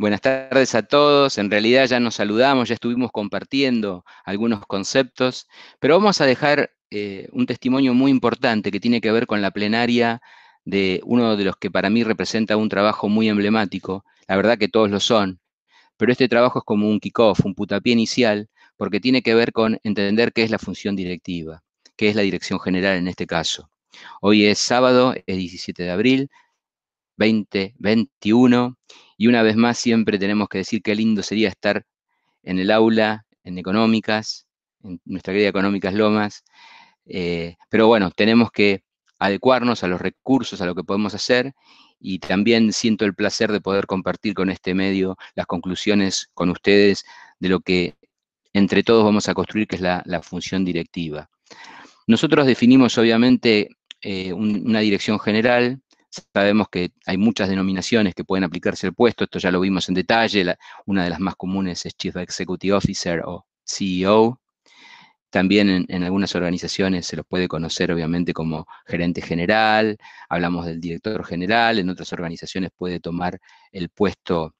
Buenas tardes a todos. En realidad ya nos saludamos, ya estuvimos compartiendo algunos conceptos, pero vamos a dejar eh, un testimonio muy importante que tiene que ver con la plenaria de uno de los que para mí representa un trabajo muy emblemático. La verdad que todos lo son, pero este trabajo es como un kickoff, un putapié inicial, porque tiene que ver con entender qué es la función directiva, qué es la dirección general en este caso. Hoy es sábado, es 17 de abril, 2021, y una vez más siempre tenemos que decir qué lindo sería estar en el aula, en económicas, en nuestra querida Económicas Lomas. Eh, pero bueno, tenemos que adecuarnos a los recursos, a lo que podemos hacer y también siento el placer de poder compartir con este medio las conclusiones con ustedes de lo que entre todos vamos a construir, que es la, función directiva. Nosotros definimos obviamente eh, una dirección general, Sabemos que hay muchas denominaciones que pueden aplicarse al puesto, esto ya lo vimos en detalle, una de las más comunes es Chief Executive Officer o CEO. También en, algunas organizaciones se los puede conocer obviamente como gerente general, hablamos del director general, en otras organizaciones puede tomar el puesto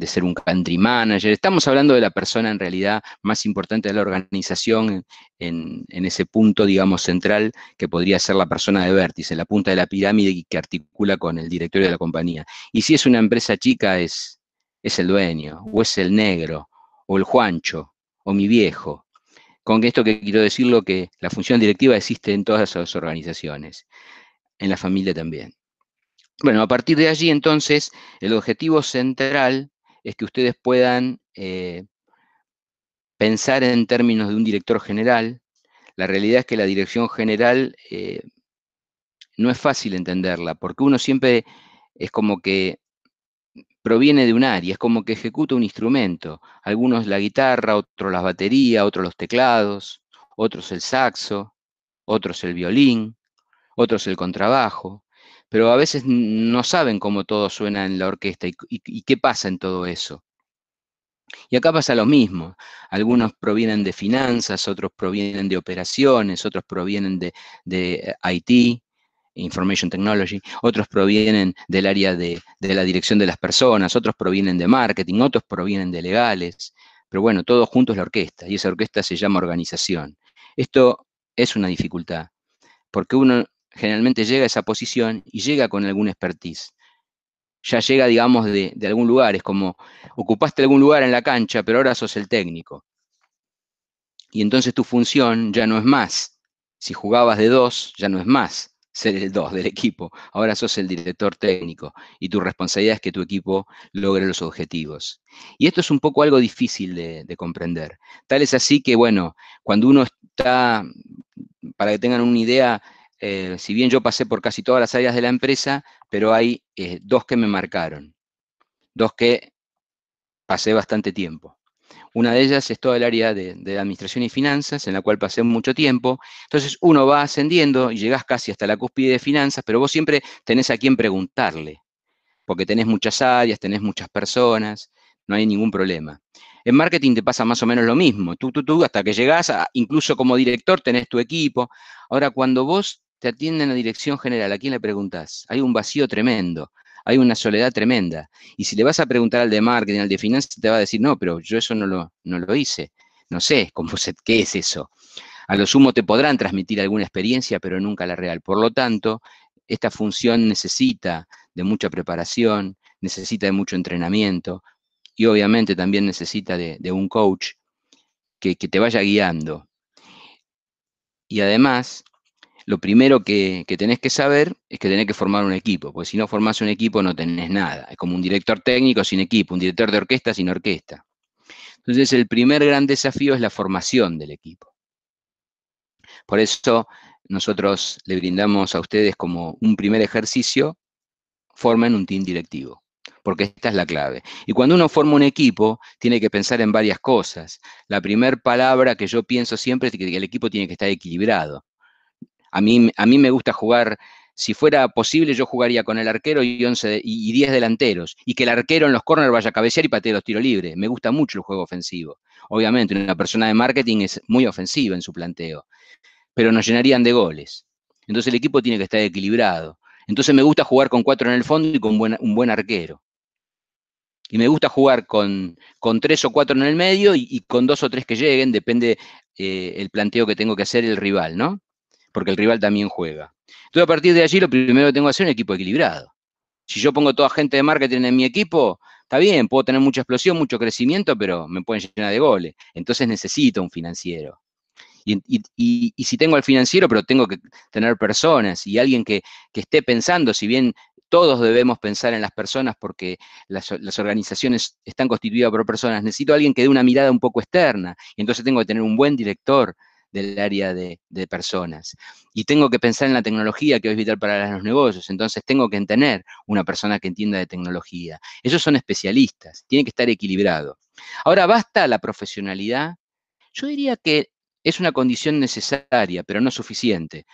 de ser un country manager. Estamos hablando de la persona en realidad más importante de la organización en, ese punto, digamos, central, que podría ser la persona de vértice, la punta de la pirámide que articula con el directorio de la compañía. Y si es una empresa chica, es, es el dueño, o es el negro, o el Juancho, o mi viejo. Con esto que quiero decirlo, que la función directiva existe en todas las organizaciones, en la familia también. Bueno, a partir de allí entonces, el objetivo central es que ustedes puedan eh, pensar en términos de un director general. La realidad es que la dirección general eh, no es fácil entenderla, porque uno siempre es como que proviene de un área, es como que ejecuta un instrumento. Algunos la guitarra, otros la batería, otros los teclados, otros el saxo, otros el violín, otros el contrabajo pero a veces no saben cómo todo suena en la orquesta y, qué pasa en todo eso. Y acá pasa lo mismo. Algunos provienen de finanzas, otros provienen de operaciones, otros provienen de, de eh, IT, Information Technology, otros provienen del área de, de, la dirección de las personas, otros provienen de marketing, otros provienen de legales. Pero bueno, todos juntos la orquesta, y esa orquesta se llama organización. Esto es una dificultad, porque uno generalmente llega a esa posición y llega con algún expertise. Ya llega, digamos, de, algún lugar. Es como, ocupaste algún lugar en la cancha, pero ahora sos el técnico. Y entonces tu función ya no es más. Si jugabas de dos, ya no es más ser el dos del equipo. Ahora sos el director técnico y tu responsabilidad es que tu equipo logre los objetivos. Y esto es un poco algo difícil de, de comprender. Tal es así que, bueno, cuando uno está, para que tengan una idea, eh, si bien yo pasé por casi todas las áreas de la empresa, pero hay eh, dos que me marcaron, dos que pasé bastante tiempo. Una de ellas es toda el área de, administración y finanzas, en la cual pasé mucho tiempo. Entonces uno va ascendiendo y llegás casi hasta la cúspide de finanzas, pero vos siempre tenés a quien preguntarle, porque tenés muchas áreas, tenés muchas personas, no hay ningún problema. En marketing te pasa más o menos lo mismo, tú, tú, tú, hasta que llegás, a, incluso como director tenés tu equipo. Ahora, cuando vos te atienden la dirección general, ¿a quién le preguntas, Hay un vacío tremendo, hay una soledad tremenda. Y si le vas a preguntar al de marketing, al de finanzas, te va a decir, no, pero yo eso no lo, no lo hice. No sé qué es eso. A lo sumo te podrán transmitir alguna experiencia, pero nunca la real. Por lo tanto, esta función necesita de mucha preparación, necesita de mucho entrenamiento y obviamente también necesita de, un coach que, que te vaya guiando. Y además, lo primero que, que, tenés que saber es que tenés que formar un equipo, porque si no formás un equipo no tenés nada. Es como un director técnico sin equipo, un director de orquesta sin orquesta. Entonces el primer gran desafío es la formación del equipo. Por eso nosotros le brindamos a ustedes como un primer ejercicio, formen un team directivo, porque esta es la clave. Y cuando uno forma un equipo, tiene que pensar en varias cosas. La primera palabra que yo pienso siempre es que el equipo tiene que estar equilibrado a mí, a mí me gusta jugar, si fuera posible, yo jugaría con el arquero y, 11, y 10 delanteros, y que el arquero en los corners vaya a cabecear y patee los tiros libres. Me gusta mucho el juego ofensivo. Obviamente, una persona de marketing es muy ofensiva en su planteo, pero nos llenarían de goles. Entonces el equipo tiene que estar equilibrado. Entonces me gusta jugar con cuatro en el fondo y con un buen arquero. Y me gusta jugar con, con, tres o cuatro en el medio y, con dos o tres que lleguen, depende eh, el planteo que tengo que hacer el rival, ¿no? porque el rival también juega. Entonces, a partir de allí, lo primero que tengo que hacer es un equipo equilibrado. Si yo pongo toda gente de marketing en mi equipo, está bien, puedo tener mucha explosión, mucho crecimiento, pero me pueden llenar de goles. Entonces necesito un financiero. Y, si tengo al financiero, pero tengo que tener personas y alguien que, esté pensando, si bien todos debemos pensar en las personas porque las, organizaciones están constituidas por personas. Necesito alguien que dé una mirada un poco externa. Y entonces tengo que tener un buen director del área de, personas. Y tengo que pensar en la tecnología que es vital para los negocios, entonces tengo que tener una persona que entienda de tecnología. Ellos son especialistas, tiene que estar equilibrado. Ahora, ¿basta la profesionalidad? Yo diría que es una condición necesaria, pero no suficiente.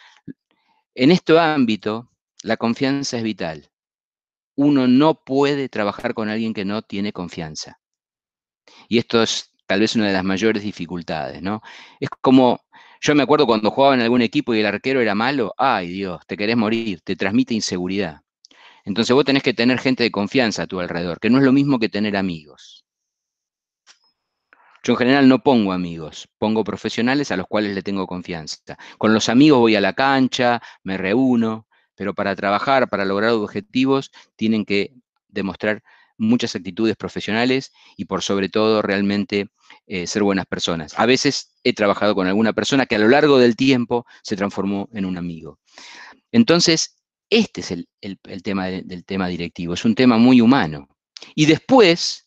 En este ámbito, la confianza es vital. Uno no puede trabajar con alguien que no tiene confianza. Y esto es tal vez una de las mayores dificultades, ¿no? Es como yo me acuerdo cuando jugaba en algún equipo y el arquero era malo, ay Dios, te querés morir, te transmite inseguridad. Entonces vos tenés que tener gente de confianza a tu alrededor, que no es lo mismo que tener amigos. Yo en general no pongo amigos, pongo profesionales a los cuales le tengo confianza. Con los amigos voy a la cancha, me reúno, pero para trabajar, para lograr objetivos, tienen que demostrar muchas actitudes profesionales y por sobre todo realmente eh, ser buenas personas. A veces he trabajado con alguna persona que a lo largo del tiempo se transformó en un amigo. Entonces, este es el, tema del, tema directivo, es un tema muy humano. Y después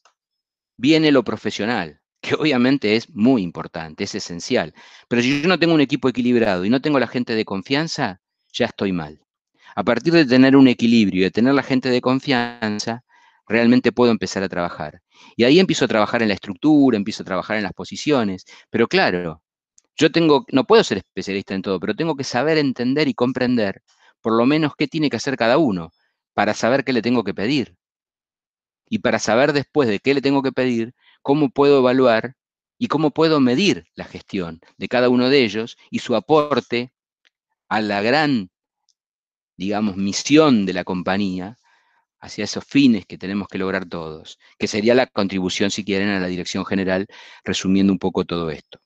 viene lo profesional, que obviamente es muy importante, es esencial. Pero si yo no tengo un equipo equilibrado y no tengo la gente de confianza, ya estoy mal. A partir de tener un equilibrio, de tener la gente de confianza, realmente puedo empezar a trabajar. Y ahí empiezo a trabajar en la estructura, empiezo a trabajar en las posiciones, pero claro, yo tengo, no puedo ser especialista en todo, pero tengo que saber entender y comprender por lo menos qué tiene que hacer cada uno para saber qué le tengo que pedir. Y para saber después de qué le tengo que pedir, cómo puedo evaluar y cómo puedo medir la gestión de cada uno de ellos y su aporte a la gran, digamos, misión de la compañía, hacia esos fines que tenemos que lograr todos, que sería la contribución, si quieren, a la Dirección General, resumiendo un poco todo esto.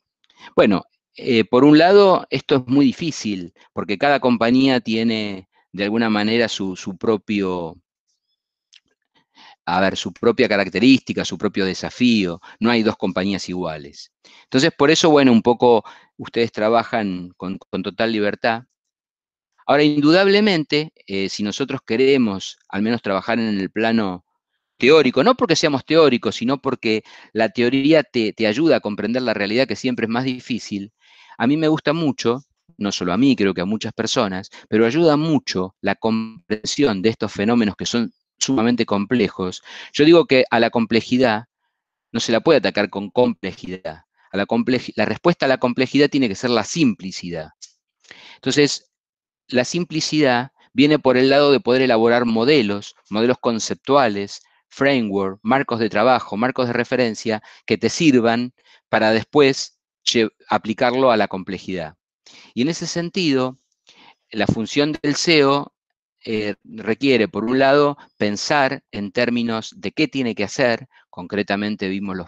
Bueno, eh, por un lado, esto es muy difícil, porque cada compañía tiene, de alguna manera, su, propio, a ver, su propia característica, su propio desafío. No hay dos compañías iguales. Entonces, por eso, bueno, un poco ustedes trabajan con total libertad Ahora, indudablemente, eh, si nosotros queremos al menos trabajar en el plano teórico, no porque seamos teóricos, sino porque la teoría te, ayuda a comprender la realidad que siempre es más difícil, a mí me gusta mucho, no solo a mí, creo que a muchas personas, pero ayuda mucho la comprensión de estos fenómenos que son sumamente complejos. Yo digo que a la complejidad no se la puede atacar con complejidad. A la, la respuesta a la complejidad tiene que ser la simplicidad. Entonces, la simplicidad viene por el lado de poder elaborar modelos, modelos conceptuales, framework, marcos de trabajo, marcos de referencia que te sirvan para después aplicarlo a la complejidad. Y en ese sentido, la función del SEO eh, requiere, por un lado, pensar en términos de qué tiene que hacer, concretamente vimos los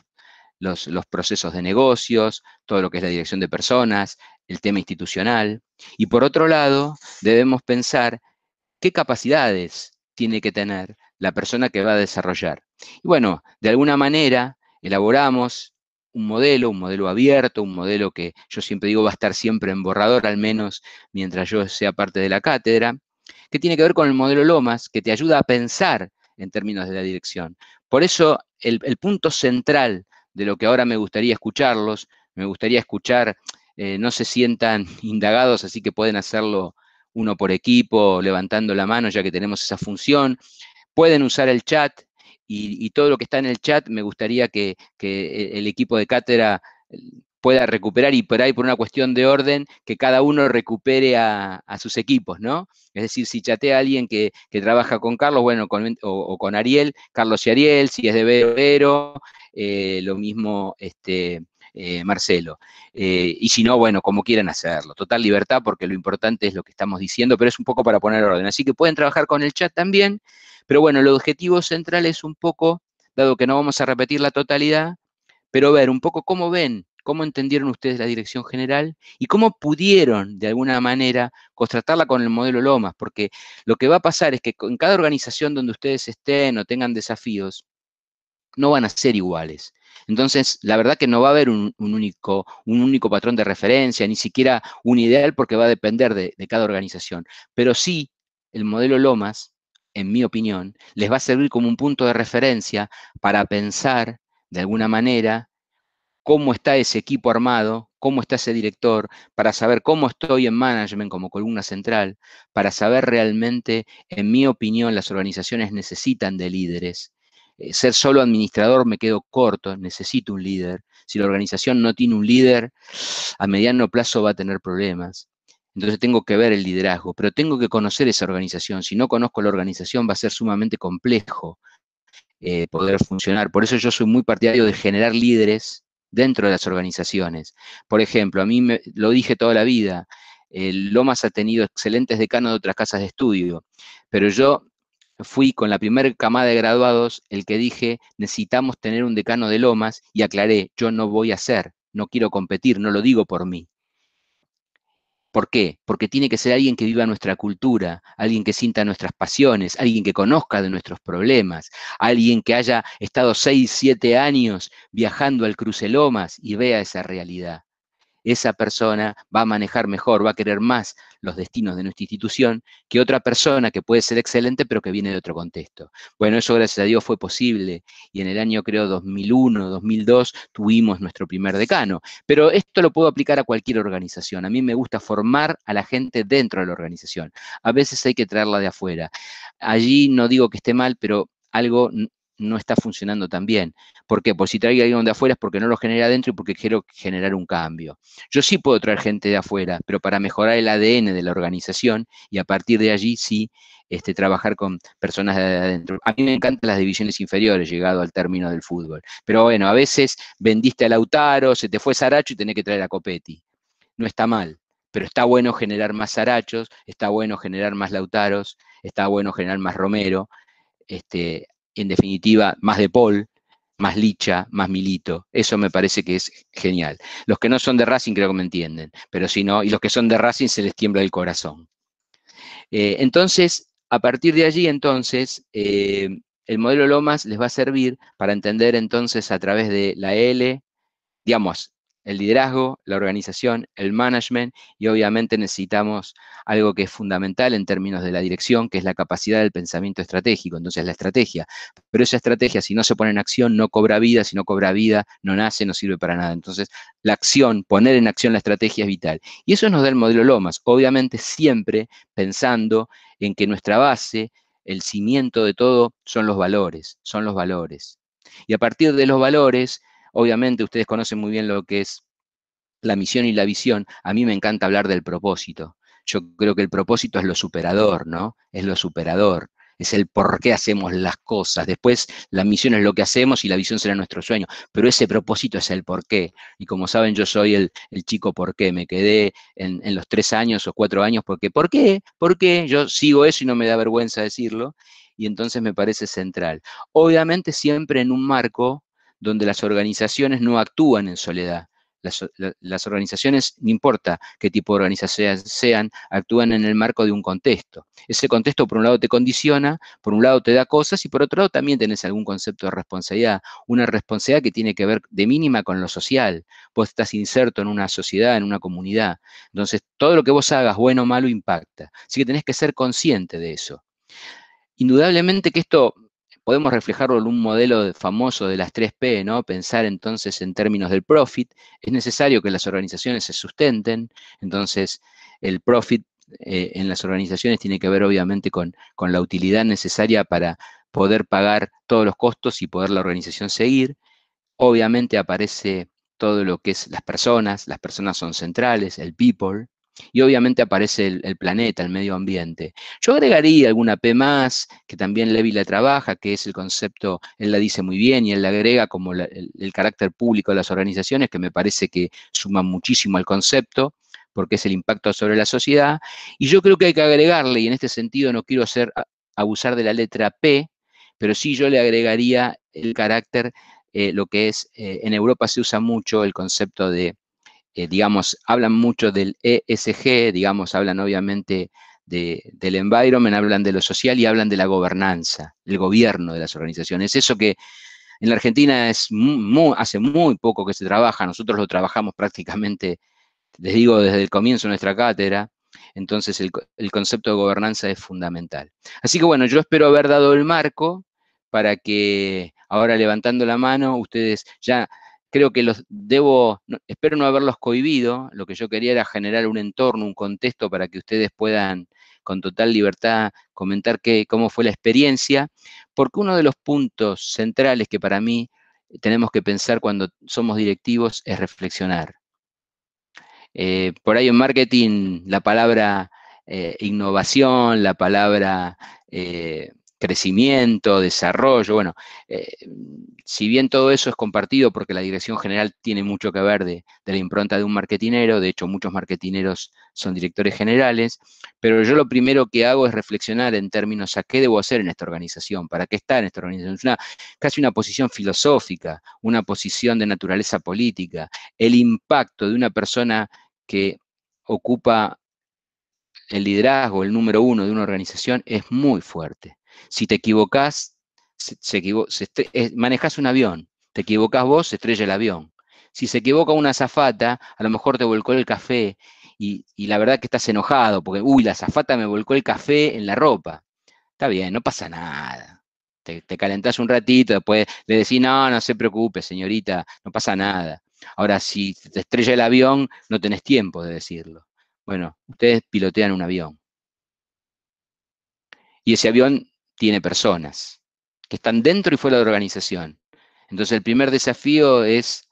los, procesos de negocios, todo lo que es la dirección de personas, el tema institucional. Y por otro lado, debemos pensar qué capacidades tiene que tener la persona que va a desarrollar. Y bueno, de alguna manera elaboramos un modelo, un modelo abierto, un modelo que yo siempre digo va a estar siempre en borrador, al menos mientras yo sea parte de la cátedra, que tiene que ver con el modelo Lomas, que te ayuda a pensar en términos de la dirección. Por eso el, el punto central de lo que ahora me gustaría escucharlos, me gustaría escuchar, eh, no se sientan indagados, así que pueden hacerlo uno por equipo, levantando la mano ya que tenemos esa función. Pueden usar el chat y, todo lo que está en el chat, me gustaría que, que e, el equipo de cátedra pueda recuperar y por ahí por una cuestión de orden que cada uno recupere a, sus equipos, ¿no? Es decir, si chatea a alguien que, trabaja con Carlos, bueno, con, o, con Ariel, Carlos y Ariel, si es de Vero, eh, lo mismo este, eh, Marcelo. Eh, y si no, bueno, como quieran hacerlo. Total libertad porque lo importante es lo que estamos diciendo, pero es un poco para poner orden. Así que pueden trabajar con el chat también, pero bueno, el objetivo central es un poco, dado que no vamos a repetir la totalidad, pero ver un poco cómo ven cómo entendieron ustedes la dirección general y cómo pudieron, de alguna manera, contratarla con el modelo Lomas, porque lo que va a pasar es que en cada organización donde ustedes estén o tengan desafíos, no van a ser iguales. Entonces, la verdad que no va a haber un, único, un único patrón de referencia, ni siquiera un ideal, porque va a depender de, de cada organización. Pero sí, el modelo Lomas, en mi opinión, les va a servir como un punto de referencia para pensar, de alguna manera, cómo está ese equipo armado, cómo está ese director, para saber cómo estoy en management como columna central, para saber realmente, en mi opinión, las organizaciones necesitan de líderes. Eh, ser solo administrador me quedo corto, necesito un líder. Si la organización no tiene un líder, a mediano plazo va a tener problemas. Entonces tengo que ver el liderazgo, pero tengo que conocer esa organización. Si no conozco la organización va a ser sumamente complejo eh, poder funcionar. Por eso yo soy muy partidario de generar líderes dentro de las organizaciones. Por ejemplo, a mí me, lo dije toda la vida, Lomas ha tenido excelentes decanos de otras casas de estudio, pero yo fui con la primera camada de graduados el que dije, necesitamos tener un decano de Lomas y aclaré, yo no voy a ser, no quiero competir, no lo digo por mí. ¿Por qué? Porque tiene que ser alguien que viva nuestra cultura, alguien que sienta nuestras pasiones, alguien que conozca de nuestros problemas, alguien que haya estado seis siete años viajando al Lomas y vea esa realidad esa persona va a manejar mejor, va a querer más los destinos de nuestra institución que otra persona que puede ser excelente pero que viene de otro contexto. Bueno, eso gracias a Dios fue posible y en el año creo 2001, 2002 tuvimos nuestro primer decano, pero esto lo puedo aplicar a cualquier organización. A mí me gusta formar a la gente dentro de la organización. A veces hay que traerla de afuera. Allí no digo que esté mal, pero algo no está funcionando tan bien. ¿Por qué? Pues si traigo a alguien de afuera es porque no lo genera adentro y porque quiero generar un cambio. Yo sí puedo traer gente de afuera, pero para mejorar el ADN de la organización y a partir de allí sí este, trabajar con personas de adentro. A mí me encantan las divisiones inferiores, llegado al término del fútbol. Pero bueno, a veces vendiste a Lautaro, se te fue Saracho y tenés que traer a Copetti. No está mal, pero está bueno generar más Sarachos, está bueno generar más Lautaros, está bueno generar más Romero. Este, en definitiva más de Paul, más Licha, más Milito. Eso me parece que es genial. Los que no son de Racing creo que me entienden, pero si no, y los que son de Racing se les tiembla el corazón. Eh, entonces, a partir de allí, entonces, eh, el modelo Lomas les va a servir para entender entonces a través de la L, digamos, el liderazgo, la organización, el management y obviamente necesitamos algo que es fundamental en términos de la dirección, que es la capacidad del pensamiento estratégico, entonces la estrategia. Pero esa estrategia, si no se pone en acción, no cobra vida, si no cobra vida, no nace, no sirve para nada. Entonces, la acción, poner en acción la estrategia es vital. Y eso nos da el modelo Lomas, obviamente siempre pensando en que nuestra base, el cimiento de todo, son los valores, son los valores. Y a partir de los valores, Obviamente ustedes conocen muy bien lo que es la misión y la visión. A mí me encanta hablar del propósito. Yo creo que el propósito es lo superador, ¿no? Es lo superador. Es el por qué hacemos las cosas. Después la misión es lo que hacemos y la visión será nuestro sueño. Pero ese propósito es el por qué. Y como saben, yo soy el, chico por qué. Me quedé en, en los tres años o cuatro años porque, ¿por qué? ¿Por qué? Yo sigo eso y no me da vergüenza decirlo y entonces me parece central. Obviamente siempre en un marco donde las organizaciones no actúan en soledad. Las, organizaciones, no importa qué tipo de organizaciones sean, actúan en el marco de un contexto. Ese contexto, por un lado, te condiciona, por un lado, te da cosas y por otro lado, también tenés algún concepto de responsabilidad, una responsabilidad que tiene que ver de mínima con lo social. Vos estás inserto en una sociedad, en una comunidad. Entonces, todo lo que vos hagas, bueno o malo, impacta. Así que tenés que ser consciente de eso. Indudablemente que esto podemos reflejarlo en un modelo famoso de las 3P, ¿no? Pensar entonces en términos del profit. Es necesario que las organizaciones se sustenten, entonces el profit eh, en las organizaciones tiene que ver obviamente con, con, la utilidad necesaria para poder pagar todos los costos y poder la organización seguir. Obviamente aparece todo lo que es las personas, las personas son centrales, el people, y obviamente aparece el, planeta, el medio ambiente. Yo agregaría alguna P más, que también Levi la trabaja, que es el concepto, él la dice muy bien y él la agrega como el, carácter público de las organizaciones, que me parece que suma muchísimo al concepto, porque es el impacto sobre la sociedad. Y yo creo que hay que agregarle, y en este sentido no quiero hacer, abusar de la letra P, pero sí yo le agregaría el carácter, eh, lo que es, eh, en Europa se usa mucho el concepto de eh, digamos, hablan mucho del ESG, digamos, hablan obviamente del environment, hablan de lo social y hablan de la gobernanza, el gobierno de las organizaciones. Eso que en la Argentina es hace muy poco que se trabaja, nosotros lo trabajamos prácticamente, les digo, desde el comienzo de nuestra cátedra, entonces el, el concepto de gobernanza es fundamental. Así que bueno, yo espero haber dado el marco para que ahora levantando la mano ustedes ya creo que los debo, espero no haberlos cohibido, lo que yo quería era generar un entorno, un contexto para que ustedes puedan con total libertad comentar cómo fue la experiencia, porque uno de los puntos centrales que para mí tenemos que pensar cuando somos directivos es reflexionar. Eh, por ahí en marketing la palabra eh, innovación, la palabra eh, crecimiento, desarrollo. Bueno, eh, si bien todo eso es compartido porque la dirección general tiene mucho que ver de, de, la impronta de un marketinero, de hecho muchos marketineros son directores generales, pero yo lo primero que hago es reflexionar en términos a qué debo hacer en esta organización, para qué está en esta organización. Es casi una posición filosófica, una posición de naturaleza política, el impacto de una persona que ocupa el liderazgo, el número uno de una organización, es muy fuerte. Si te equivocás, se, eh, manejás un avión, te equivocás vos, se estrella el avión. Si se equivoca una azafata, a lo mejor te volcó el café y, la verdad que estás enojado porque, uy, la azafata me volcó el café en la ropa. Está bien, no pasa nada. Te, te, calentás un ratito, después le decís, no, no se preocupe, señorita, no pasa nada. Ahora, si te estrella el avión, no tenés tiempo de decirlo. Bueno, ustedes pilotean un avión. Y ese avión tiene personas que están dentro y fuera de la organización. Entonces el primer desafío es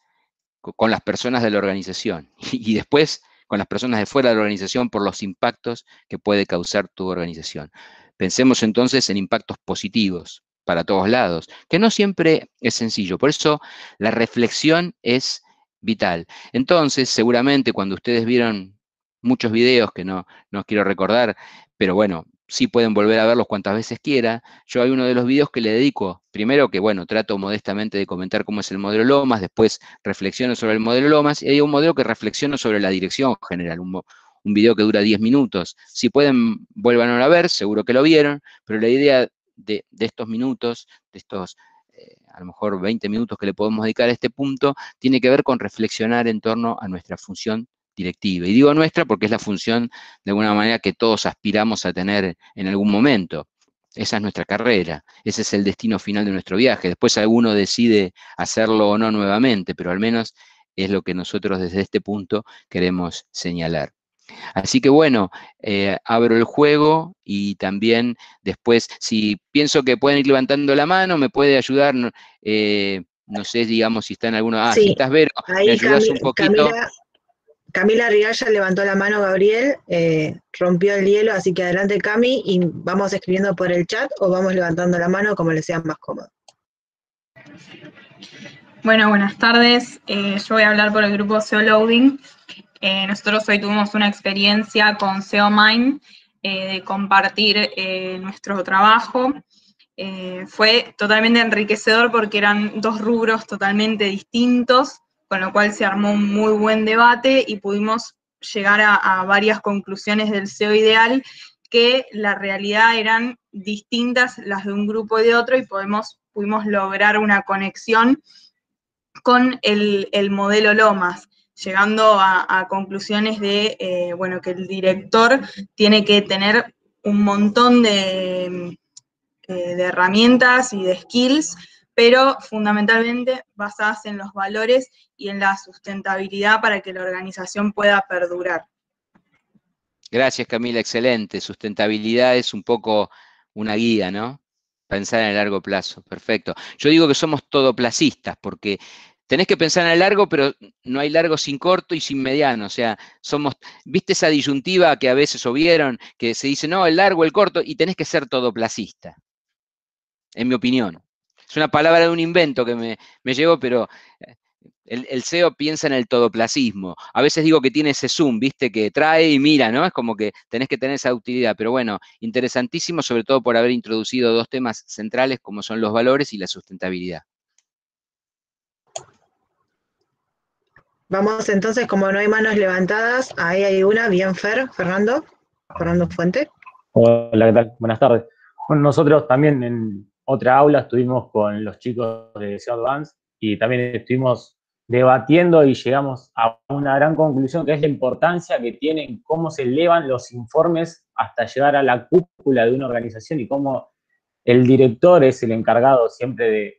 con las personas de la organización y después con las personas de fuera de la organización por los impactos que puede causar tu organización. Pensemos entonces en impactos positivos para todos lados, que no siempre es sencillo. Por eso la reflexión es vital. Entonces, seguramente cuando ustedes vieron muchos videos que no, no quiero recordar, pero bueno, sí pueden volver a verlos cuantas veces quiera. Yo hay uno de los videos que le dedico, primero que, bueno, trato modestamente de comentar cómo es el modelo Lomas, después reflexiono sobre el modelo Lomas, y hay un modelo que reflexiono sobre la dirección general, un, video que dura 10 minutos. Si pueden, vuelvan a ver, seguro que lo vieron, pero la idea de, estos minutos, de estos eh, a lo mejor 20 minutos que le podemos dedicar a este punto, tiene que ver con reflexionar en torno a nuestra función directiva. Y digo nuestra porque es la función de alguna manera que todos aspiramos a tener en algún momento. Esa es nuestra carrera, ese es el destino final de nuestro viaje. Después alguno decide hacerlo o no nuevamente, pero al menos es lo que nosotros desde este punto queremos señalar. Así que bueno, eh, abro el juego y también después, si pienso que pueden ir levantando la mano, me puede ayudar, no eh, sé, digamos, si están algunos... Ah, si estás Vero, me ayudas un poquito. Camila Rigalla levantó la mano, Gabriel, eh, rompió el hielo, así que adelante Cami y vamos escribiendo por el chat o vamos levantando la mano como le sea más cómodo. Bueno, buenas tardes. Eh, yo voy a hablar por el grupo SEO Loading. Eh, nosotros hoy tuvimos una experiencia con SEO Mind, de compartir nuestro trabajo. fue totalmente enriquecedor porque eran dos rubros totalmente distintos con lo cual se armó un muy buen debate y pudimos llegar a, varias conclusiones del SEO ideal que la realidad eran distintas las de un grupo y de otro y podemos, pudimos lograr una conexión con el, modelo Lomas, llegando a, conclusiones de, eh, bueno, que el director tiene que tener un montón de, eh, de herramientas y de skills pero fundamentalmente basadas en los valores y en la sustentabilidad para que la organización pueda perdurar. Gracias Camila, excelente. Sustentabilidad es un poco una guía, ¿no? Pensar en el largo plazo, perfecto. Yo digo que somos todoplacistas porque tenés que pensar en el largo, pero no hay largo sin corto y sin mediano. O sea, somos, viste esa disyuntiva que a veces vieron, que se dice, no, el largo, el corto, y tenés que ser todoplacista, en mi opinión es una palabra de un invento que me, me llevo, pero eh, el, CEO piensa en el todoplacismo. A veces digo que tiene ese zoom, viste, que trae y mira, ¿no? Es como que tenés que tener esa utilidad. Pero bueno, interesantísimo, sobre todo por haber introducido dos temas centrales como son los valores y la sustentabilidad. Vamos entonces, como no hay manos levantadas, ahí hay una, bien Fer, Fernando, Fernando Fuente. Hola, ¿qué tal? Buenas tardes. Bueno, nosotros también en, otra aula, estuvimos con los chicos de SEO Advance y también estuvimos debatiendo y llegamos a una gran conclusión que es la importancia que tienen cómo se elevan los informes hasta llegar a la cúpula de una organización y cómo el director es el encargado siempre de,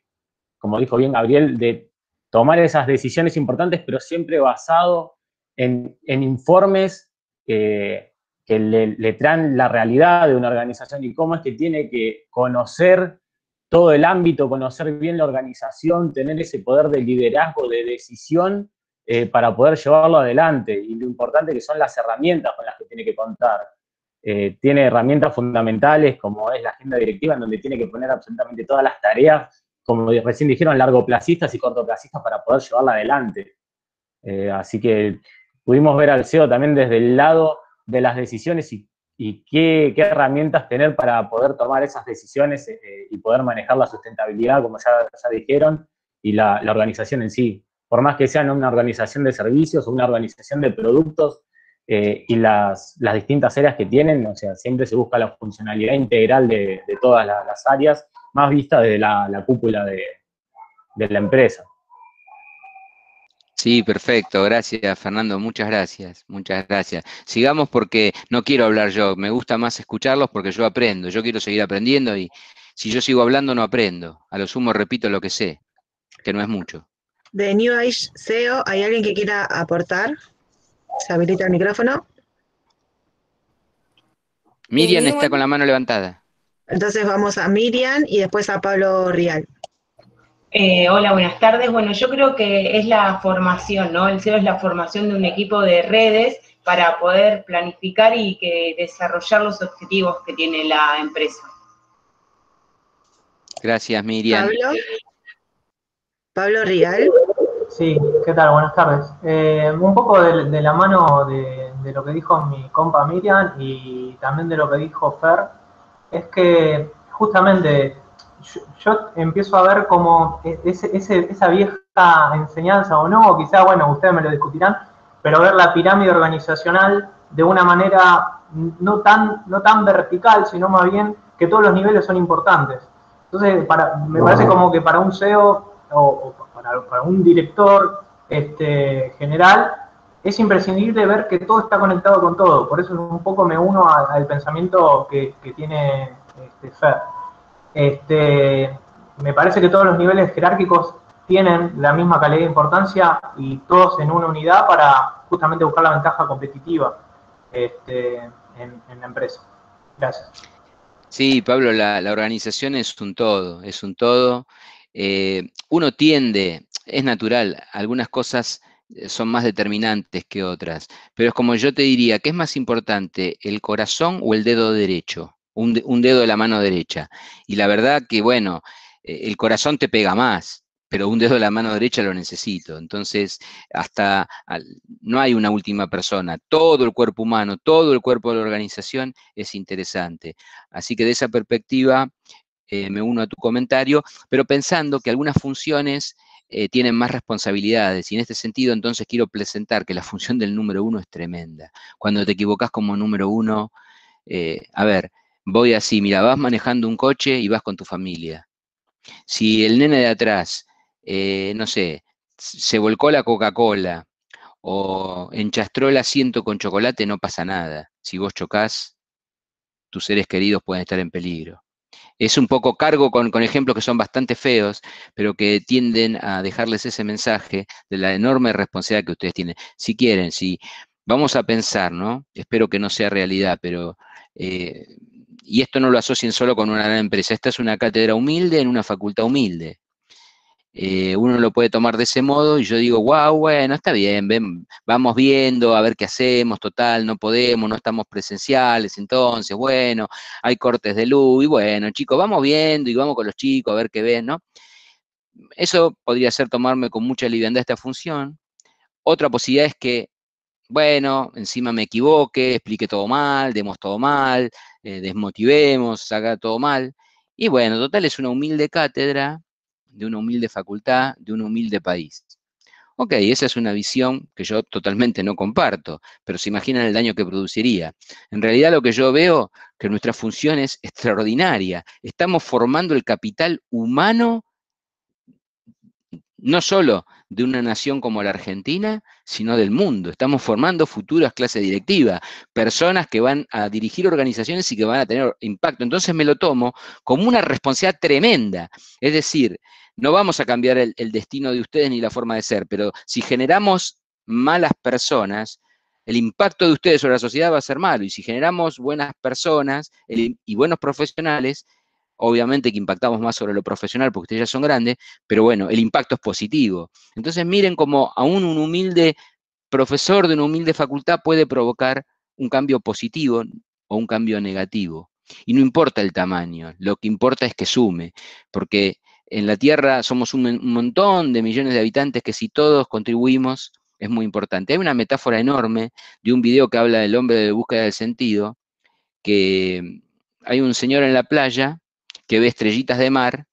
como dijo bien Gabriel, de tomar esas decisiones importantes, pero siempre basado en, informes que le, le traen la realidad de una organización y cómo es que tiene que conocer todo el ámbito, conocer bien la organización, tener ese poder de liderazgo, de decisión, eh, para poder llevarlo adelante. Y lo importante que son las herramientas con las que tiene que contar. Eh, tiene herramientas fundamentales como es la agenda directiva, en donde tiene que poner absolutamente todas las tareas, como recién dijeron, largoplacistas y cortoplacistas para poder llevarla adelante. Eh, así que pudimos ver al CEO también desde el lado de las decisiones y y qué, herramientas tener para poder tomar esas decisiones eh, y poder manejar la sustentabilidad, como ya, dijeron, y la, organización en sí. Por más que sean una organización de servicios o una organización de productos eh, y las, distintas áreas que tienen, o sea, siempre se busca la funcionalidad integral de, todas las, áreas, más vista desde la, cúpula de la empresa. Sí, perfecto. Gracias, Fernando. Muchas gracias. Muchas gracias. Sigamos porque no quiero hablar yo. Me gusta más escucharlos porque yo aprendo. Yo quiero seguir aprendiendo y si yo sigo hablando no aprendo. A lo sumo repito lo que sé, que no es mucho. De New Age SEO, ¿hay alguien que quiera aportar? ¿Se habilita el micrófono? Miriam eh, está con la mano levantada. Entonces vamos a Miriam y después a Pablo Rial. Eh, hola, buenas tardes. Bueno, yo creo que es la formación, ¿no? El CEO es la formación de un equipo de redes para poder planificar y que desarrollar los objetivos que tiene la empresa. Gracias, Miriam. Pablo. Pablo Rial. Sí, ¿qué tal? Buenas tardes. Eh, un poco de, la mano de, lo que dijo mi compa Miriam y también de lo que dijo Fer, es que justamente yo, empiezo a ver como e, ese, esa vieja enseñanza o no, o quizá, bueno, ustedes me lo discutirán, pero ver la pirámide organizacional de una manera no tan, no tan vertical, sino más bien que todos los niveles son importantes. Entonces, me parece como que para un CEO o, para, un director este, general es imprescindible ver que todo está conectado con todo. Por eso un poco me uno al pensamiento que, tiene este, Fer. Este, me parece que todos los niveles jerárquicos tienen la misma calidad de importancia y todos en una unidad para justamente buscar la ventaja competitiva este, en, la empresa. Gracias. Sí, Pablo, la, organización es un todo, es un todo. Eh, uno tiende, es natural, algunas cosas eh, son más determinantes que otras, pero es como yo te diría, ¿qué es más importante, el corazón o el dedo derecho? un, dedo de la mano derecha. Y la verdad que, bueno, e, el corazón te pega más, pero un dedo de la mano derecha lo necesito. Entonces, hasta no hay una última persona. Todo el cuerpo humano, todo el cuerpo de la organización es interesante. Así que de esa perspectiva eh, me uno a tu comentario, pero pensando que algunas funciones eh, tienen más responsabilidades. Y en este sentido, entonces quiero presentar que la función del número uno es tremenda. Cuando te equivocas como número uno, eh, a ver, voy así, mira, vas manejando un coche y vas con tu familia. Si el nene de atrás, eh, no sé, se volcó la Coca-Cola o enchastró el asiento con chocolate, no pasa nada. Si vos chocás, tus seres queridos pueden estar en peligro. Es un poco cargo con, ejemplos que son bastante feos, pero que tienden a dejarles ese mensaje de la enorme responsabilidad que ustedes tienen. Si quieren, si vamos a pensar, ¿no? Espero que no sea realidad, pero eh, y esto no lo asocien solo con una gran empresa, esta es una cátedra humilde en una facultad humilde. Eh, uno lo puede tomar de ese modo y yo digo, wow, bueno, está bien, ven, vamos viendo a ver qué hacemos, total, no podemos, no estamos presenciales, entonces, bueno, hay cortes de luz y bueno, chicos, vamos viendo y vamos con los chicos a ver qué ven, ¿no? Eso podría ser tomarme con mucha liviandad esta función. Otra posibilidad es que, bueno, encima me equivoque, explique todo mal, demos todo mal, eh, desmotivemos, haga todo mal. Y bueno, total es una humilde cátedra de una humilde facultad, de un humilde país. Ok, esa es una visión que yo totalmente no comparto, pero se imaginan el daño que produciría. En realidad lo que yo veo, que nuestra función es extraordinaria. Estamos formando el capital humano, no solo de una nación como la Argentina, sino del mundo. Estamos formando futuras clases directivas, personas que van a dirigir organizaciones y que van a tener impacto. Entonces me lo tomo como una responsabilidad tremenda. Es decir, no vamos a cambiar el, destino de ustedes ni la forma de ser, pero si generamos malas personas, el impacto de ustedes sobre la sociedad va a ser malo. Y si generamos buenas personas y buenos profesionales, Obviamente que impactamos más sobre lo profesional porque ustedes ya son grandes, pero bueno, el impacto es positivo. Entonces miren cómo aún un humilde profesor de una humilde facultad puede provocar un cambio positivo o un cambio negativo. Y no importa el tamaño, lo que importa es que sume, porque en la Tierra somos un, montón de millones de habitantes que si todos contribuimos es muy importante. Hay una metáfora enorme de un video que habla del hombre de búsqueda del sentido, que hay un señor en la playa que ve estrellitas de mar,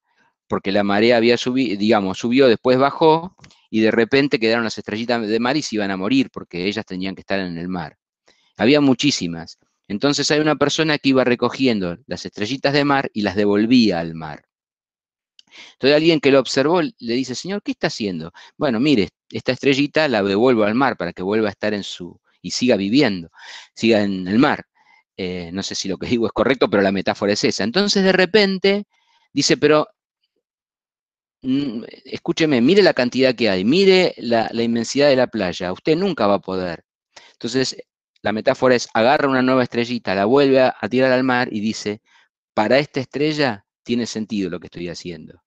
porque la marea había subido, digamos, subió, después bajó, y de repente quedaron las estrellitas de mar y se iban a morir, porque ellas tenían que estar en el mar. Había muchísimas. Entonces hay una persona que iba recogiendo las estrellitas de mar y las devolvía al mar. Entonces alguien que lo observó le dice, Señor, ¿qué está haciendo? Bueno, mire, esta estrellita la devuelvo al mar para que vuelva a estar en su, y siga viviendo, siga en el mar. Eh, no sé si lo que digo es correcto, pero la metáfora es esa. Entonces de repente dice, pero mm, escúcheme, mire la cantidad que hay, mire la, inmensidad de la playa, usted nunca va a poder. Entonces la metáfora es, agarra una nueva estrellita, la vuelve a, a tirar al mar y dice, para esta estrella tiene sentido lo que estoy haciendo.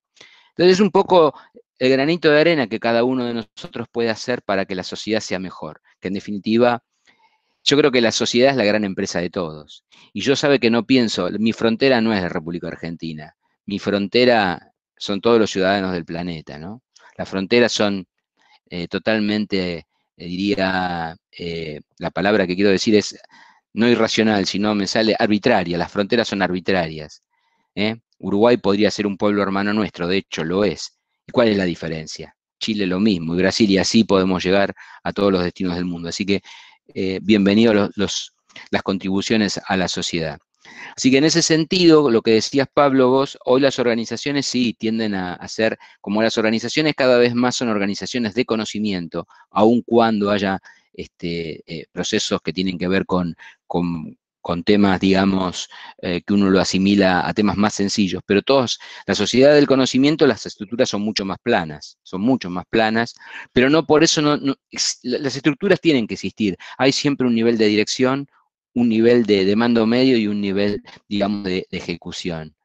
Entonces es un poco el granito de arena que cada uno de nosotros puede hacer para que la sociedad sea mejor, que en definitiva yo creo que la sociedad es la gran empresa de todos. Y yo sabe que no pienso, mi frontera no es la República Argentina. Mi frontera son todos los ciudadanos del planeta, ¿no? Las fronteras son eh, totalmente, eh, diría, eh, la palabra que quiero decir es no irracional, sino me sale arbitraria. Las fronteras son arbitrarias. Uruguay podría ser un pueblo hermano nuestro, de hecho lo es. ¿Y cuál es la diferencia? Chile lo mismo, y Brasil, y así podemos llegar a todos los destinos del mundo. Así que eh, bienvenidos las contribuciones a la sociedad. Así que en ese sentido, lo que decías Pablo vos, hoy las organizaciones sí tienden a, ser, como las organizaciones cada vez más son organizaciones de conocimiento, aun cuando haya este, eh, procesos que tienen que ver con, con, con temas, digamos, eh, que uno lo asimila a temas más sencillos, pero todos, la sociedad del conocimiento, las estructuras son mucho más planas, son mucho más planas, pero no por eso, no, las estructuras tienen que existir, hay siempre un nivel de dirección, un nivel de, mando medio y un nivel, digamos, de, ejecución.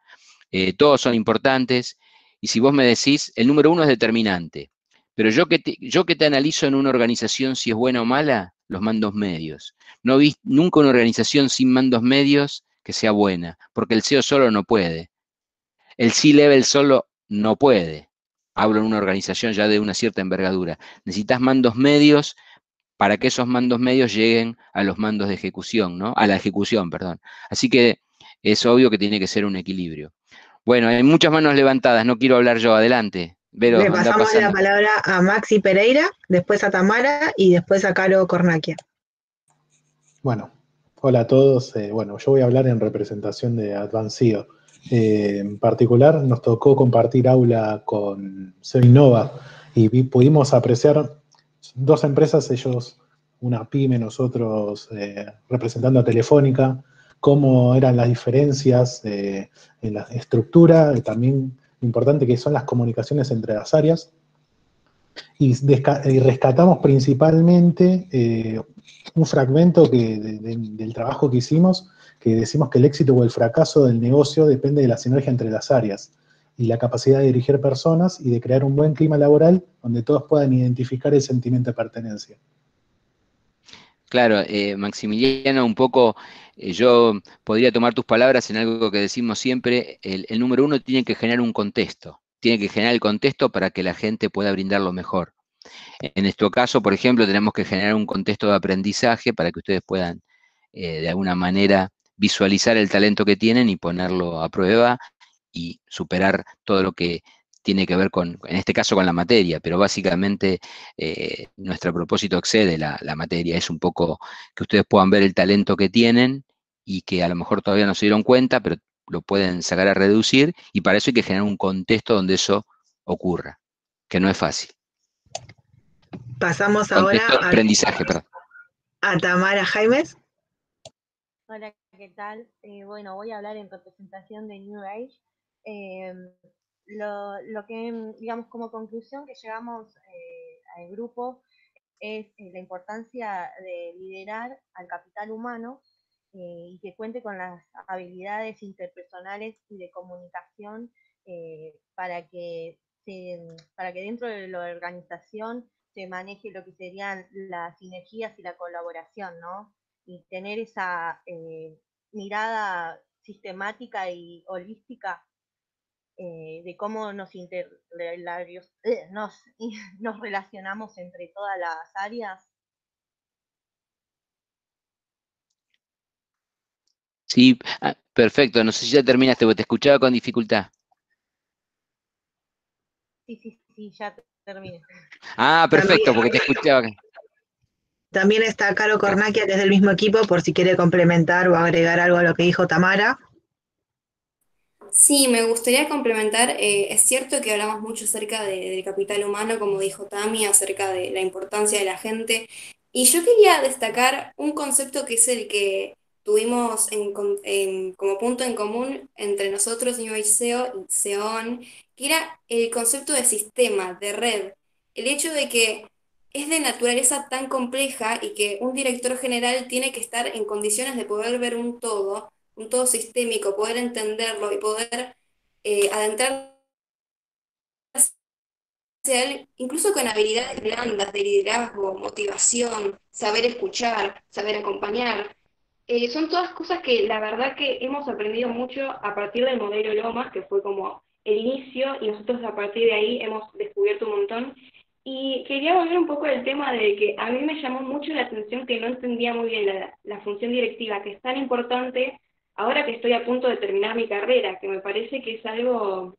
Eh, todos son importantes, y si vos me decís, el número uno es determinante, pero yo que, te, yo que te analizo en una organización si es buena o mala, los mandos medios. No vi nunca una organización sin mandos medios que sea buena, porque el CEO solo no puede. El C-Level solo no puede. Hablo en una organización ya de una cierta envergadura. Necesitas mandos medios para que esos mandos medios lleguen a los mandos de ejecución, ¿no? A la ejecución, perdón. Así que es obvio que tiene que ser un equilibrio. Bueno, hay muchas manos levantadas, no quiero hablar yo, adelante. Le pasamos la palabra a Maxi Pereira, después a Tamara y después a Caro Cornaquia. Bueno, hola a todos. Eh, bueno, yo voy a hablar en representación de Advancio. E eh, en particular, nos tocó compartir aula con innova y pudimos apreciar dos empresas, ellos, una pyme, nosotros eh, representando a Telefónica, cómo eran las diferencias en la estructura, también importante que son las comunicaciones entre las áreas. Y, rescatamos principalmente eh, un fragmento que, del trabajo que hicimos, que decimos que el éxito o el fracaso del negocio depende de la sinergia entre las áreas y la capacidad de dirigir personas y de crear un buen clima laboral donde todos puedan identificar el sentimiento de pertenencia. Claro, eh, Maximiliano, un poco eh, yo podría tomar tus palabras en algo que decimos siempre, el, número uno tiene que generar un contexto, tiene que generar el contexto para que la gente pueda brindarlo mejor. En este caso, por ejemplo, tenemos que generar un contexto de aprendizaje para que ustedes puedan eh, de alguna manera visualizar el talento que tienen y ponerlo a prueba y superar todo lo que tiene que ver con, en este caso, con la materia, pero básicamente eh, nuestro propósito excede la, materia, es un poco que ustedes puedan ver el talento que tienen y que a lo mejor todavía no se dieron cuenta, pero lo pueden sacar a reducir y para eso hay que generar un contexto donde eso ocurra, que no es fácil. Pasamos ahora aprendizaje, a, Tamara Jaimes. Hola, ¿qué tal? Eh, bueno, voy a hablar en representación de New Age. Em, lo, que, digamos, como conclusión que llegamos eh, al grupo es eh, la importancia de liderar al capital humano eh, y que cuente con las habilidades interpersonales y de comunicación eh, para, que mm, para que dentro de la organización se maneje lo que serían las sinergias y la colaboración, ¿no? Y tener esa eh, mirada sistemática y holística de cómo nos, nos, nos relacionamos entre todas las áreas Sí, ah, perfecto. No sé si ya terminaste, porque te escuchaba con dificultad. Sí, sí, sí, ya terminé. Ah, perfecto, porque te escuchaba. También está Caro Cornaquia, que es del mismo equipo, por si quiere complementar o agregar algo a lo que dijo Tamara. Sí, me gustaría complementar, eh, es cierto que hablamos mucho acerca del capital humano, como dijo Tami, acerca de la importancia de la gente, y yo quería destacar un concepto que es el que tuvimos como punto en común entre nosotros New y Seón que era el concepto de sistema, de red, el hecho de que es de naturaleza tan compleja y que un director general tiene que estar en condiciones de poder ver un todo, un todo sistémico, poder entenderlo y poder eh, adentrar incluso con habilidades blandas de liderazgo, motivación, saber escuchar, saber acompañar, eh, son todas cosas que la verdad que hemos aprendido mucho a partir del modelo Lomas, que fue como el inicio, y nosotros a partir de ahí hemos descubierto un montón. Y quería volver un poco al tema de que a mí me llamó mucho la atención que no entendía muy bien la función directiva, que es tan importante ahora que estoy a punto de terminar mi carrera, que me parece que es algo,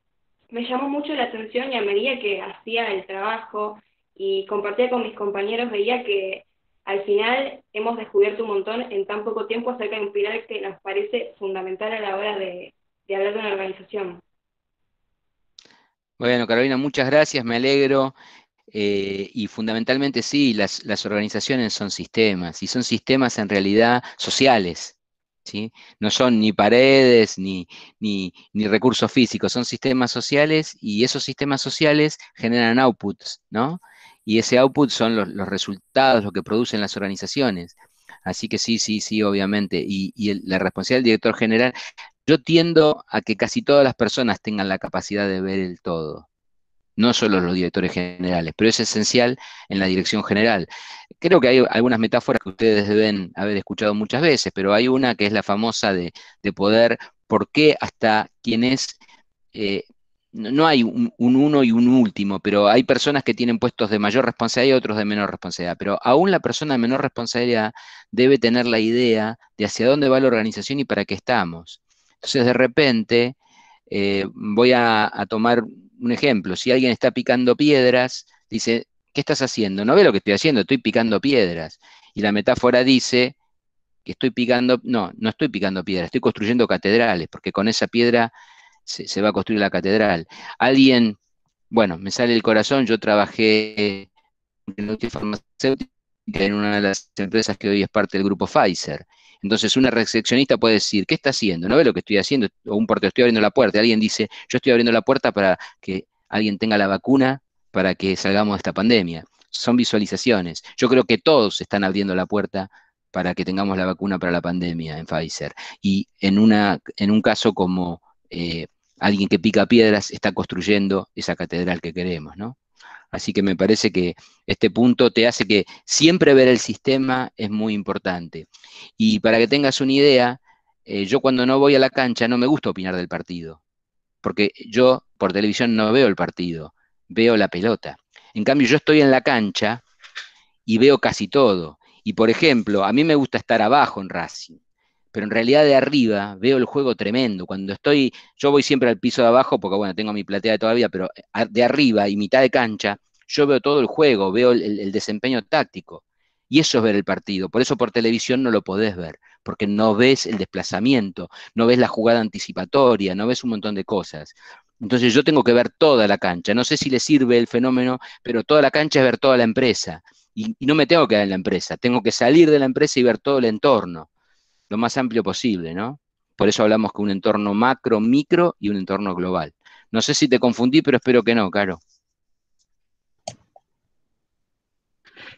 me llamó mucho la atención y a medida que hacía el trabajo y compartía con mis compañeros veía que al final hemos descubierto un montón en tan poco tiempo acerca de un pilar que nos parece fundamental a la hora de, hablar de una organización. Bueno, Carolina, muchas gracias, me alegro. Eh, y fundamentalmente sí, las, organizaciones son sistemas, y son sistemas en realidad sociales. ¿sí? No son ni paredes ni, ni, ni, recursos físicos, son sistemas sociales y esos sistemas sociales generan outputs, ¿no? y ese output son los, resultados, lo que producen las organizaciones. Así que sí, sí, sí, obviamente. Y, la responsabilidad del director general, yo tiendo a que casi todas las personas tengan la capacidad de ver el todo, no solo los directores generales, pero es esencial en la dirección general. Creo que hay algunas metáforas que ustedes deben haber escuchado muchas veces, pero hay una que es la famosa de, poder, por qué hasta quienes... es eh, no hay un, uno y un último, pero hay personas que tienen puestos de mayor responsabilidad y otros de menor responsabilidad. Pero aún la persona de menor responsabilidad debe tener la idea de hacia dónde va la organización y para qué estamos. Entonces, de repente, eh, voy a, a, tomar un ejemplo. Si alguien está picando piedras, dice, ¿qué estás haciendo? No ve lo que estoy haciendo, estoy picando piedras. Y la metáfora dice que estoy picando, no, no estoy picando piedras, estoy construyendo catedrales, porque con esa piedra se, va a construir la catedral. Alguien, bueno, me sale el corazón, yo trabajé en una de las empresas que hoy es parte del grupo Pfizer. Entonces, una recepcionista puede decir, ¿qué está haciendo? ¿No ve lo que estoy haciendo? O un portero, estoy abriendo la puerta. Alguien dice, yo estoy abriendo la puerta para que alguien tenga la vacuna para que salgamos de esta pandemia. Son visualizaciones. Yo creo que todos están abriendo la puerta para que tengamos la vacuna para la pandemia en Pfizer. Y en, una, en un caso como eh, alguien que pica piedras está construyendo esa catedral que queremos, ¿no? Así que me parece que este punto te hace que siempre ver el sistema es muy importante. Y para que tengas una idea, eh, yo cuando no voy a la cancha no me gusta opinar del partido, porque yo por televisión no veo el partido, veo la pelota. En cambio, yo estoy en la cancha y veo casi todo. Y por ejemplo, a mí me gusta estar abajo en Racing pero en realidad de arriba veo el juego tremendo. Cuando estoy, yo voy siempre al piso de abajo, porque bueno, tengo mi platea todavía, pero eh, de arriba y mitad de cancha, yo veo todo el juego, veo el, desempeño táctico. Y eso es ver el partido. Por eso por televisión no lo podés ver, porque no ves el desplazamiento, no ves la jugada anticipatoria, no ves un montón de cosas. Entonces yo tengo que ver toda la cancha. No sé si le sirve el fenómeno, pero toda la cancha es ver toda la empresa. Y, no me tengo que quedar en la empresa, tengo que salir de la empresa y ver todo el entorno lo más amplio posible, ¿no? Por eso hablamos con un entorno macro, micro y un entorno global. No sé si te confundí, pero espero que no, Caro.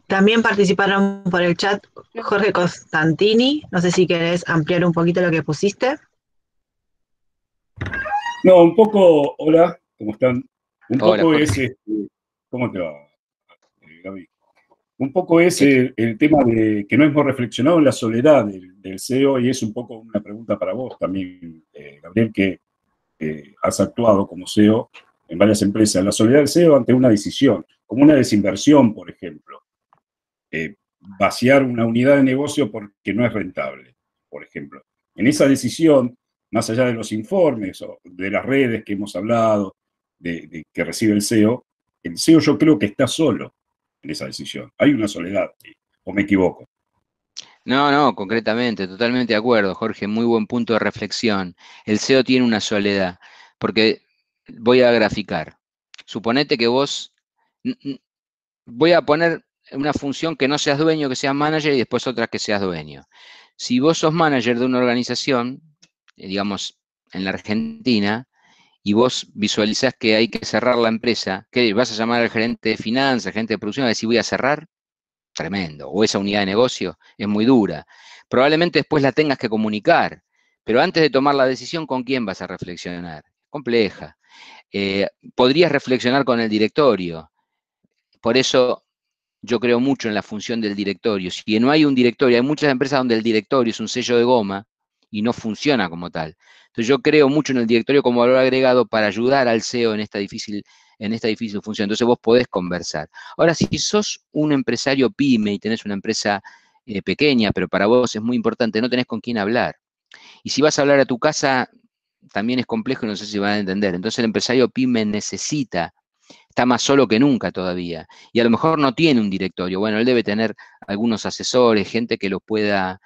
También participaron por el chat Jorge Constantini. No sé si querés ampliar un poquito lo que pusiste. No, un poco, hola, ¿cómo están? Un poco este, ¿cómo te va? Un poco es el, tema de que no hemos reflexionado en la soledad del, CEO y es un poco una pregunta para vos también, eh, Gabriel, que eh, has actuado como CEO en varias empresas. La soledad del CEO ante una decisión, como una desinversión, por ejemplo. Eh, vaciar una unidad de negocio porque no es rentable, por ejemplo. En esa decisión, más allá de los informes o de las redes que hemos hablado, de, que recibe el CEO, el CEO yo creo que está solo en esa decisión. Hay una soledad, o me equivoco. No, no, concretamente, totalmente de acuerdo, Jorge, muy buen punto de reflexión. El CEO tiene una soledad, porque voy a graficar. Suponete que vos, voy a poner una función que no seas dueño, que seas manager y después otra que seas dueño. Si vos sos manager de una organización, eh, digamos en la Argentina, y vos visualizás que hay que cerrar la empresa, que vas a llamar al gerente de finanzas, al gerente de producción, a decir voy a cerrar, tremendo. O esa unidad de negocio es muy dura. Probablemente después la tengas que comunicar, pero antes de tomar la decisión, ¿con quién vas a reflexionar? Compleja. Eh, podrías reflexionar con el directorio. Por eso yo creo mucho en la función del directorio. Si no hay un directorio, hay muchas empresas donde el directorio es un sello de goma y no funciona como tal. Entonces yo creo mucho en el directorio como valor agregado para ayudar al CEO en esta difícil en esta difícil función. Entonces vos podés conversar. Ahora, si sos un empresario pyme y tenés una empresa eh, pequeña, pero para vos es muy importante, no tenés con quién hablar. Y si vas a hablar a tu casa, también es complejo y no sé si van a entender. Entonces el empresario pyme necesita, está más solo que nunca todavía. Y a lo mejor no tiene un directorio. Bueno, él debe tener algunos asesores, gente que lo pueda.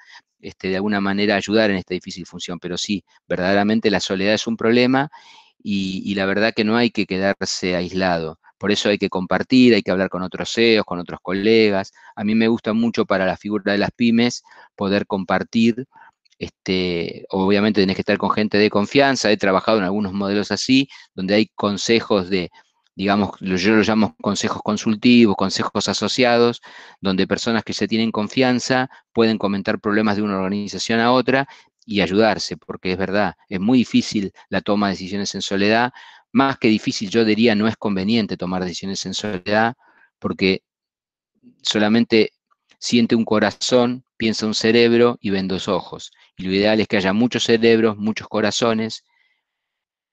Este, de alguna manera ayudar en esta difícil función. Pero sí, verdaderamente la soledad es un problema y, la verdad que no hay que quedarse aislado. Por eso hay que compartir, hay que hablar con otros CEOs, con otros colegas. A mí me gusta mucho para la figura de las pymes poder compartir. Este, obviamente tenés que estar con gente de confianza. He trabajado en algunos modelos así, donde hay consejos de, digamos, yo lo llamo consejos consultivos, consejos asociados, donde personas que se tienen confianza pueden comentar problemas de una organización a otra y ayudarse, porque es verdad, es muy difícil la toma de decisiones en soledad, más que difícil yo diría no es conveniente tomar decisiones en soledad, porque solamente siente un corazón, piensa un cerebro y ven dos ojos. Y lo ideal es que haya muchos cerebros, muchos corazones,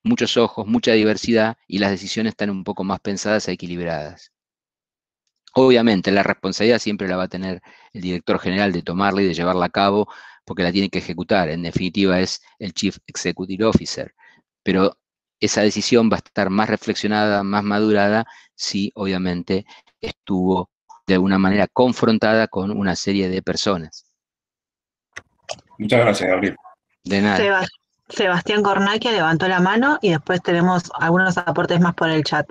muchos ojos, mucha diversidad y las decisiones están un poco más pensadas e equilibradas. Obviamente, la responsabilidad siempre la va a tener el director general de tomarla y de llevarla a cabo, porque la tiene que ejecutar. En definitiva, es el Chief Executive Officer. Pero esa decisión va a estar más reflexionada, más madurada, si obviamente estuvo de alguna manera confrontada con una serie de personas. Muchas gracias, Gabriel. De nada. Sebastián Cornaquia levantó la mano y después tenemos algunos aportes más por el chat.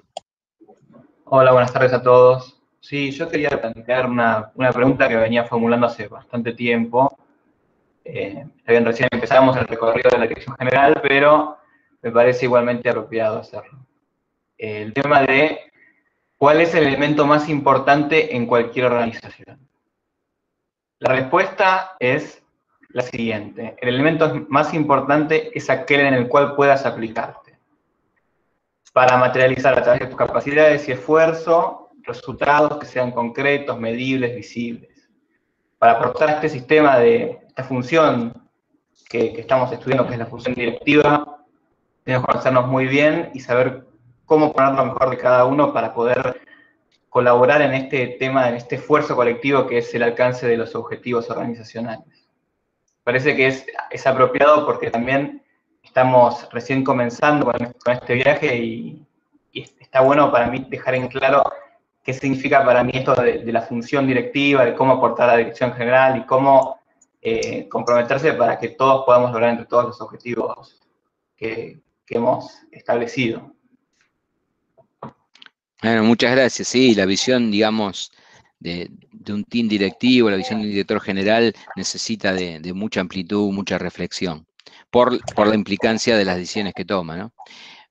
Hola, buenas tardes a todos. Sí, yo quería plantear una, pregunta que venía formulando hace bastante tiempo. Eh, recién empezamos el recorrido de la dirección general, pero me parece igualmente apropiado hacerlo. El tema de cuál es el elemento más importante en cualquier organización. La respuesta es la siguiente. El elemento más importante es aquel en el cual puedas aplicarte. Para materializar a través de tus capacidades y esfuerzo resultados que sean concretos, medibles, visibles. Para aportar este sistema de esta función que, que estamos estudiando, que es la función directiva, tenemos que conocernos muy bien y saber cómo poner lo mejor de cada uno para poder colaborar en este tema, en este esfuerzo colectivo que es el alcance de los objetivos organizacionales parece que es, es apropiado porque también estamos recién comenzando con, este viaje y, está bueno para mí dejar en claro qué significa para mí esto de, la función directiva, de cómo aportar a la dirección general y cómo eh, comprometerse para que todos podamos lograr entre todos los objetivos que, que hemos establecido. Bueno, muchas gracias. Sí, la visión, digamos, de, de un team directivo, la visión del director general necesita de, mucha amplitud, mucha reflexión, por, por, la implicancia de las decisiones que toma, ¿no?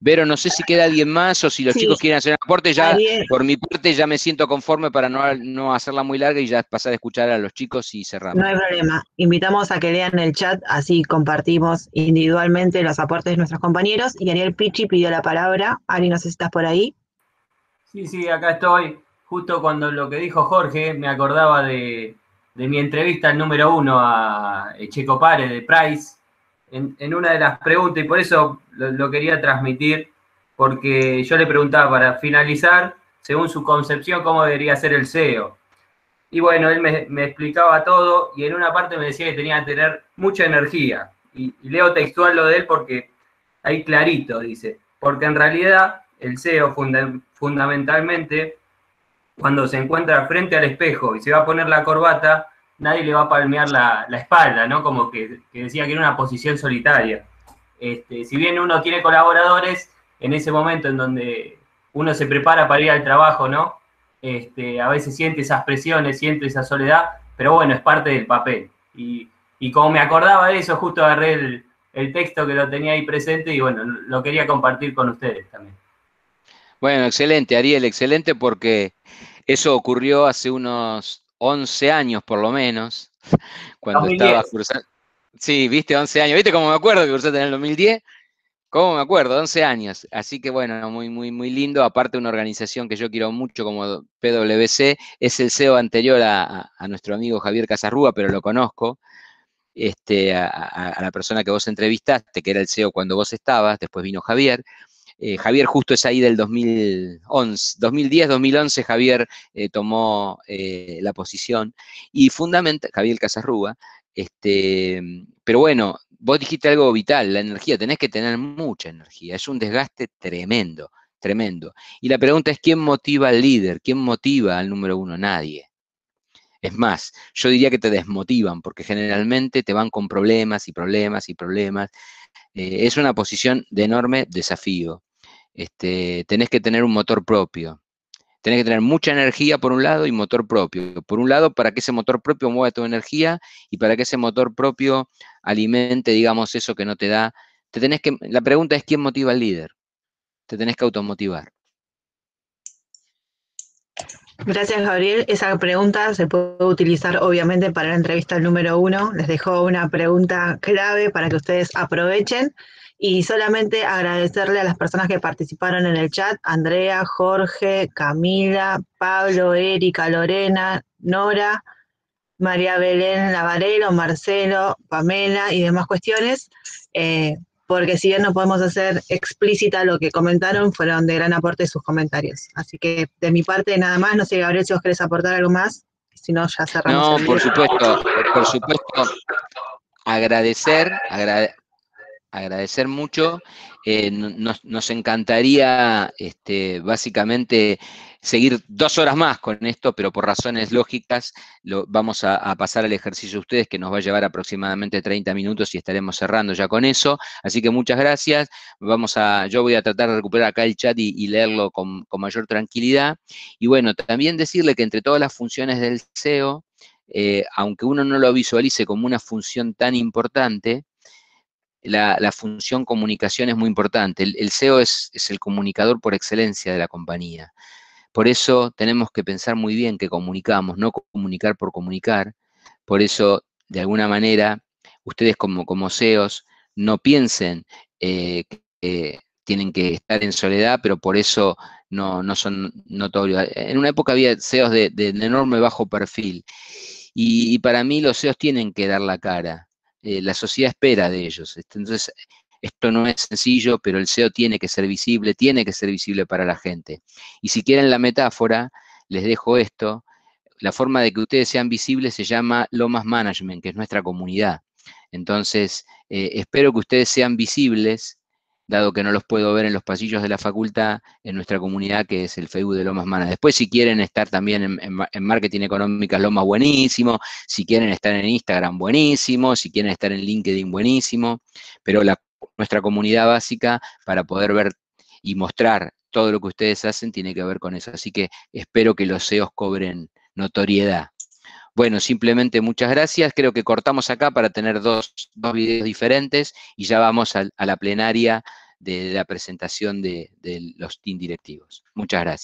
Vero, no sé si queda alguien más o si los chicos quieren hacer un aporte, ya por mi parte ya me siento conforme para no, hacerla muy larga y ya pasar a escuchar a los chicos y cerrar No hay problema. Invitamos a que lean el chat, así compartimos individualmente los aportes de nuestros compañeros. Y Daniel Pichi pidió la palabra. Ari, no sé si estás por ahí. Sí, sí, acá estoy justo cuando lo que dijo Jorge, me acordaba de, mi entrevista número uno a Checo Pare de Price, en, una de las preguntas, y por eso lo, quería transmitir, porque yo le preguntaba para finalizar, según su concepción, cómo debería ser el CEO. Y bueno, él me, explicaba todo y en una parte me decía que tenía que tener mucha energía. Y, leo textual lo de él porque ahí clarito dice, porque en realidad el CEO fundamentalmente cuando se encuentra frente al espejo y se va a poner la corbata, nadie le va a palmear la, espalda, ¿no? Como que, decía que era una posición solitaria. Este, si bien uno tiene colaboradores, en ese momento en donde uno se prepara para ir al trabajo, ¿no? Este, a veces siente esas presiones, siente esa soledad, pero bueno, es parte del papel. Y, como me acordaba de eso, justo agarré el texto que lo tenía ahí presente y bueno, lo quería compartir con ustedes también. Bueno, excelente, Ariel, excelente porque eso ocurrió hace unos 11 años por lo menos, cuando 2010. cursando. Sí, viste, 11 años. ¿Viste cómo me acuerdo que cursaste en el 2010? ¿Cómo me acuerdo? 11 años. Así que bueno, muy, muy, muy lindo. Aparte, una organización que yo quiero mucho como PwC, es el CEO anterior a, nuestro amigo Javier Casarrúa, pero lo conozco. Este, a, a la persona que vos entrevistaste, que era el CEO cuando vos estabas, después vino Javier eh, Javier justo es ahí del 2011, 2010-2011 Javier eh, tomó eh, la posición y fundamental, Javier Casarrúa, este, pero bueno, vos dijiste algo vital, la energía, tenés que tener mucha energía, es un desgaste tremendo, tremendo. Y la pregunta es, ¿quién motiva al líder? ¿Quién motiva al número uno? Nadie. Es más, yo diría que te desmotivan porque generalmente te van con problemas y problemas y problemas. Eh, es una posición de enorme desafío. Este, tenés que tener un motor propio. Tenés que tener mucha energía por un lado y motor propio. Por un lado, para que ese motor propio mueva tu energía y para que ese motor propio alimente, digamos, eso que no te da. Te tenés que, la pregunta es, ¿quién motiva al líder? Te tenés que automotivar. Gracias, Gabriel. Esa pregunta se puede utilizar obviamente para la entrevista número uno. Les dejo una pregunta clave para que ustedes aprovechen. Y solamente agradecerle a las personas que participaron en el chat, Andrea, Jorge, Camila, Pablo, Erika, Lorena, Nora, María Belén Lavarelo, Marcelo, Pamela y demás cuestiones. Eh, porque si bien no podemos hacer explícita lo que comentaron, fueron de gran aporte sus comentarios. Así que de mi parte nada más, no sé, Gabriel, si vos querés aportar algo más, si no ya cerramos. No, por supuesto, por supuesto, agradecer, agradecer mucho. Eh, nos, encantaría este, básicamente seguir dos horas más con esto, pero por razones lógicas vamos a, pasar al ejercicio de ustedes que nos va a llevar aproximadamente 30 minutos y estaremos cerrando ya con eso. Así que muchas gracias. Vamos a, yo voy a tratar de recuperar acá el chat y, leerlo con, mayor tranquilidad. Y bueno, también decirle que entre todas las funciones del SEO, eh, aunque uno no lo visualice como una función tan importante, la, función comunicación es muy importante. El, SEO e es, el comunicador por excelencia de la compañía. Por eso tenemos que pensar muy bien que comunicamos, no comunicar por comunicar. Por eso, de alguna manera, ustedes como, como CEOs no piensen eh, que tienen que estar en soledad, pero por eso no, son notorios. En una época había CEOs de, enorme bajo perfil. Y, para mí los CEOs tienen que dar la cara. Eh, la sociedad espera de ellos. Entonces, esto no es sencillo, pero el SEO tiene que ser visible, tiene que ser visible para la gente. Y si quieren la metáfora, les dejo esto. La forma de que ustedes sean visibles se llama Lomas Management, que es nuestra comunidad. Entonces, eh, espero que ustedes sean visibles, dado que no los puedo ver en los pasillos de la facultad, en nuestra comunidad, que es el Facebook de Lomas Management. Después, si quieren estar también en, Marketing Económica Lomas, buenísimo. Si quieren estar en Instagram, buenísimo. Si quieren estar en LinkedIn, buenísimo. Pero la nuestra comunidad básica para poder ver y mostrar todo lo que ustedes hacen tiene que ver con eso. Así que espero que los seos cobren notoriedad. Bueno, simplemente muchas gracias. Creo que cortamos acá para tener dos, videos diferentes y ya vamos a, la plenaria de la presentación de, de los team directivos. Muchas gracias.